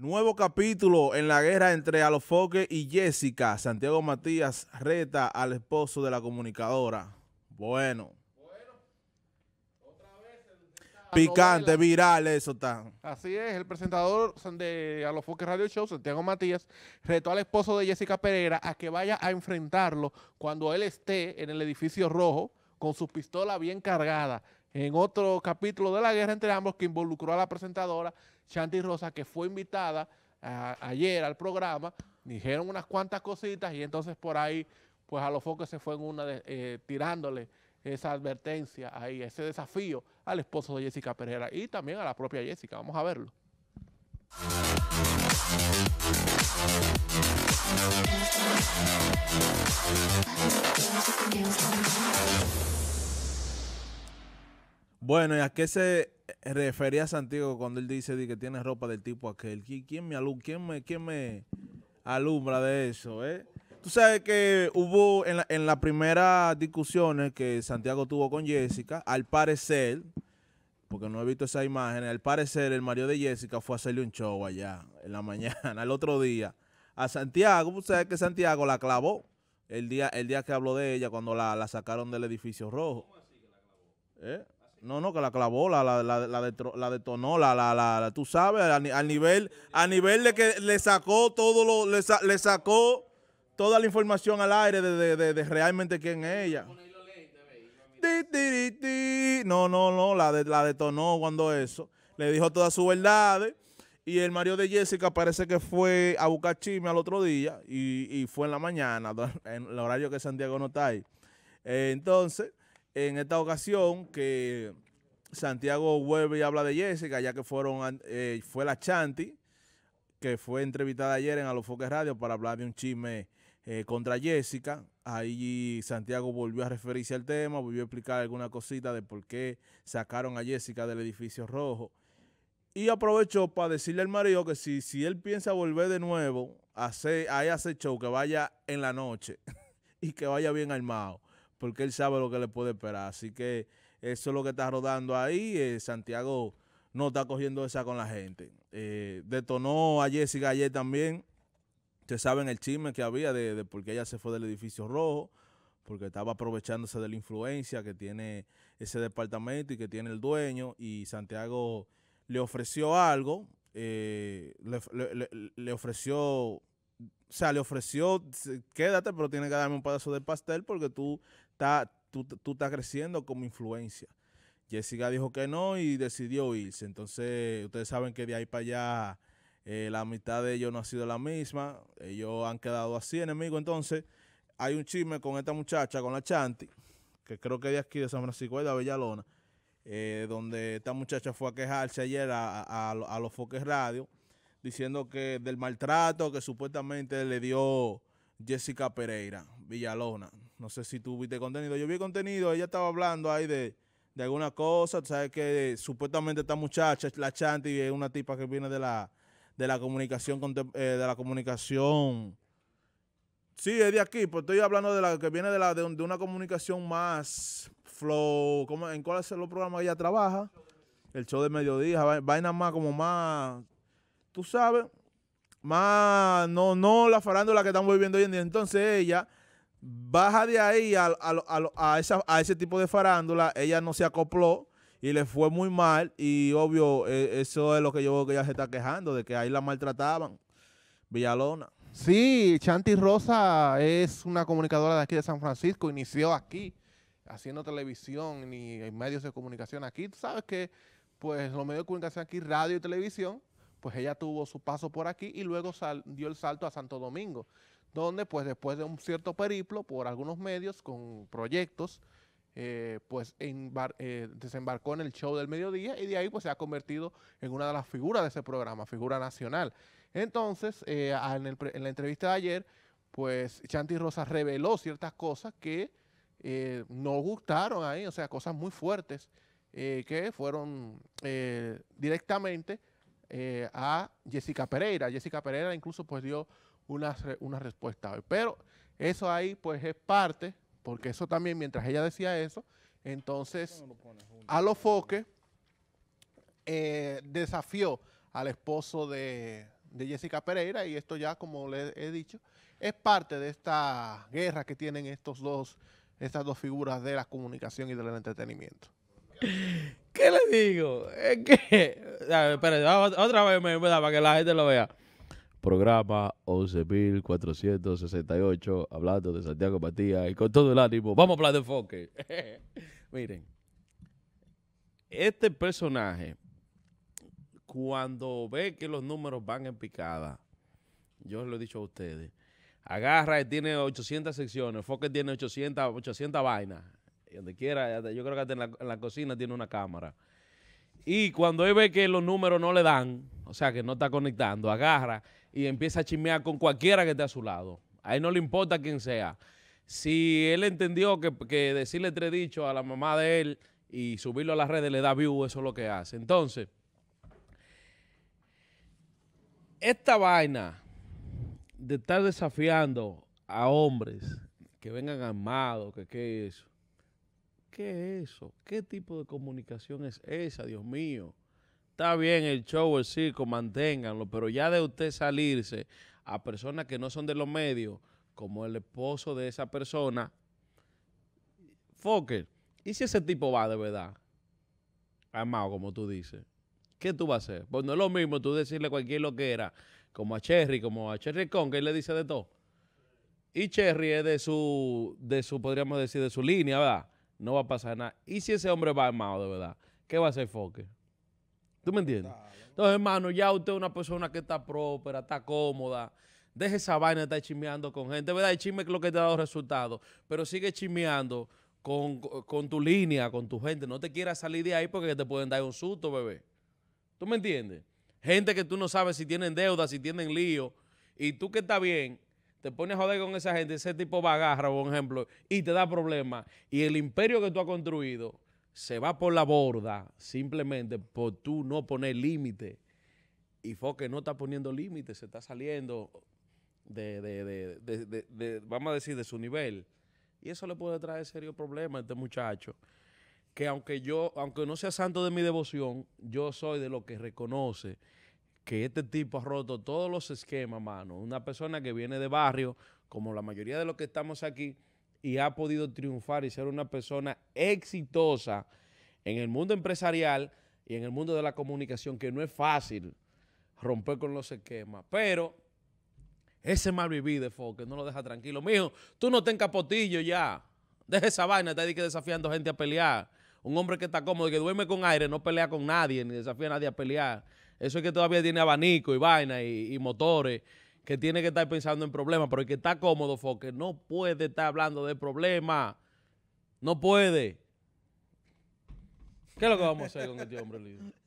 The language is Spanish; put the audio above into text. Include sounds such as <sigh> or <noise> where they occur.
Nuevo capítulo en la guerra entre Alofoque y Jessica. Santiago Matías reta al esposo de la comunicadora. Bueno. Picante, viral, eso está. Así es, el presentador de Alofoque Radio Show, Santiago Matías, retó al esposo de Jessica Pereira a que vaya a enfrentarlo cuando él esté en el edificio rojo con su pistola bien cargada en otro capítulo de la guerra entre ambos que involucró a la presentadora Shanti Rosa, que fue invitada ayer al programa, dijeron unas cuantas cositas y entonces por ahí, pues a los focos se fue en una eh, tirándole esa advertencia ahí, ese desafío al esposo de Jessica Pereira y también a la propia Jessica. Vamos a verlo. Bueno, ¿y a qué se refería Santiago cuando él dice que tiene ropa del tipo aquel? ¿Quién me, quién me, me alumbra de eso, eh? Tú sabes que hubo en la, en primera discusiones que Santiago tuvo con Jessica, al parecer, porque no he visto esa imagen, al parecer el marido de Jessica fue a hacerle un show allá en la <laughs> mañana, el otro día, a Santiago, tú sabes que Santiago la clavó el día, el día que habló de ella cuando la, la sacaron del edificio rojo. ¿Eh? No, no, que la clavó, la, la, la, la, la detonó, la, la, la, tú sabes, al, nivel, al nivel de que le sacó todo lo, le, le sacó toda la información al aire de, de, de, realmente quién es ella. No, no, no, la, de, la detonó cuando eso. Le dijo todas sus verdades. Y el marido de Jessica parece que fue a buscar chisme al otro día y, y fue en la mañana, <laughs> en el horario que Santiago no está ahí. entonces, en esta ocasión que Santiago vuelve y habla de Jessica, ya que fueron eh, fue la Chanti, que fue entrevistada ayer en Alofoque Radio para hablar de un chisme eh, contra Jessica. Ahí Santiago volvió a referirse al tema, volvió a explicar alguna cosita de por qué sacaron a Jessica del edificio rojo. Y aprovechó para decirle al marido que si, si él piensa volver de nuevo ahí hacer, show, que vaya en la noche <laughs> y que vaya bien armado porque él sabe lo que le puede esperar. Así que eso es lo que está rodando ahí. Eh, Santiago no está cogiendo esa con la gente. Eh, detonó a Jessica ayer también. Ustedes saben el chisme que había de, por qué ella se fue del edificio rojo, porque estaba aprovechándose de la influencia que tiene ese departamento y que tiene el dueño. Y Santiago le ofreció algo, eh, le, ofreció o sea, le ofreció, quédate, pero tiene que darme un pedazo de pastel porque tú estás tú, tú estás creciendo como influencia. Jessica dijo que no y decidió irse. Entonces, ustedes saben que de ahí para allá eh, la mitad de ellos no ha sido la misma. Ellos han quedado así enemigos. Entonces, hay un chisme con esta muchacha, con la Chanti, que creo que de aquí de San Francisco de la eh, donde esta muchacha fue a quejarse ayer a, a los Foques Radio diciendo que del maltrato que supuestamente le dio Jessica Pereira, Villalona. No sé si tú viste contenido. Yo vi contenido, ella estaba hablando ahí de, alguna cosa. Sabes que supuestamente esta muchacha, la Chanti, es una tipa que viene de la, de la comunicación, eh, de la comunicación. Sí, es de aquí, pues estoy hablando de la que viene de la de, una comunicación más flow, ¿cómo, ¿en cuál son los programas que ella trabaja? El show de mediodía, vaina más como más tú sabes, más no, no la farándula que estamos viviendo hoy en día. Entonces ella baja de ahí a, a, ese tipo de farándula, ella no se acopló y le fue muy mal y obvio e, eso es lo que yo veo que ella se está quejando, de que ahí la maltrataban, Villalona. Sí, Chanti Rosa es una comunicadora de aquí de San Francisco, inició aquí haciendo televisión y medios de comunicación aquí. Tú sabes que pues los medios de comunicación aquí, radio y televisión, pues ella tuvo su paso por aquí y luego dio el salto a Santo Domingo, donde pues después de un cierto periplo por algunos medios con proyectos, eh, pues eh, desembarcó en el show del mediodía y de ahí pues se ha convertido en una de las figuras de ese programa, figura nacional. Entonces, eh, en, la entrevista de ayer, pues Chanti Rosa reveló ciertas cosas que no gustaron ahí, o sea, cosas muy fuertes que fueron directamente eh, a Jessica Pereira. Jessica Pereira incluso pues dio una, respuesta hoy. Pero eso ahí pues es parte, porque eso también mientras ella decía eso, entonces a los foques eh, desafió al esposo de, de Jessica Pereira y esto ya como le he dicho, es parte de esta guerra que tienen estos dos, estas dos figuras de la comunicación y del entretenimiento. <laughs> ¿Qué le digo? Es que. Espera, otra vez me, para que la gente lo vea. Programa 11.468, hablando de Santiago Matías y con todo el ánimo. Vamos a hablar de enfoque. <laughs> Miren, este personaje, cuando ve que los números van en picada, yo lo he dicho a ustedes, agarra, y tiene 800 secciones, Foque tiene 800, 800 vainas. Eh, donde quiera, eh, yo creo que en la, cocina tiene una cámara. Y cuando él ve que los números no le dan, o sea, que no está conectando, agarra y empieza a chismear con cualquiera que esté a su lado. A él no le importa quién sea. Si él entendió que, que decirle entredicho a la mamá de él y subirlo a las redes le da view, eso es lo que hace. Entonces, esta vaina de estar desafiando a hombres que vengan armados, que qué es eso, ¿Qué es eso? ¿Qué tipo de comunicación es esa, Dios mío? Está bien el show, el circo, manténganlo, pero ya de usted salirse a personas que no son de los medios, como el esposo de esa persona, Fokker, ¿y si ese tipo va de verdad? amado como tú dices. ¿Qué tú vas a hacer? Pues no es lo mismo tú decirle cualquier lo que era, como a Cherry, como a Cherry Con, que él le dice de todo. Y Cherry es de su, de su, podríamos decir, de su línea, ¿verdad? no va a pasar nada. Y si ese hombre va armado de verdad, ¿qué va a hacer Foque? ¿Tú me entiendes? Entonces, hermano, ya usted es una persona que está próspera, está cómoda. Deje esa vaina de estar chismeando con gente. ¿Verdad? El chisme es lo que te ha dado resultados. Pero sigue chismeando con, con, tu línea, con tu gente. No te quieras salir de ahí porque te pueden dar un susto, bebé. ¿Tú me entiendes? Gente que tú no sabes si tienen deuda, si tienen lío. Y tú que está bien, te pones a joder con esa gente, ese tipo va agarra, por ejemplo, y te da problemas. Y el imperio que tú has construido se va por la borda simplemente por tú no poner límite. Y Foque no está poniendo límite, se está saliendo de, de, de, de, vamos a decir, de su nivel. Y eso le puede traer serio problema a este muchacho. Que aunque yo, aunque no sea santo de mi devoción, yo soy de lo que reconoce que este tipo ha roto todos los esquemas, mano. Una persona que viene de barrio, como la mayoría de los que estamos aquí, y ha podido triunfar y ser una persona exitosa en el mundo empresarial y en el mundo de la comunicación, que no es fácil romper con los esquemas. Pero ese mal vivir de que no lo deja tranquilo. Mijo, tú no ten capotillo ya. Deja esa vaina, te que desafiando gente a pelear. Un hombre que está cómodo, que duerme con aire, no pelea con nadie, ni desafía a nadie a pelear. Eso es que todavía tiene abanico y vaina y, motores que tiene que estar pensando en problemas, pero el que está cómodo, Foque, no puede estar hablando de problemas. No puede. ¿Qué es lo que vamos a hacer con este hombre, lindo?